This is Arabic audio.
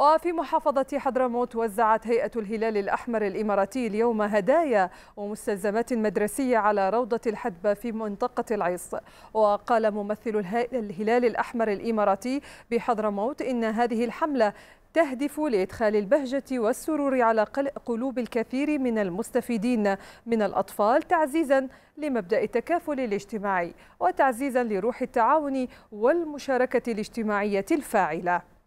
وفي محافظة حضرموت وزعت هيئة الهلال الأحمر الإماراتي اليوم هدايا ومستلزمات مدرسية على روضة الحدبة في منطقة العيص وقال ممثل الهلال الأحمر الإماراتي بحضرموت إن هذه الحملة تهدف لإدخال البهجة والسرور على قلوب الكثير من المستفيدين من الأطفال تعزيزا لمبدأ التكافل الاجتماعي وتعزيزا لروح التعاون والمشاركة الاجتماعية الفاعلة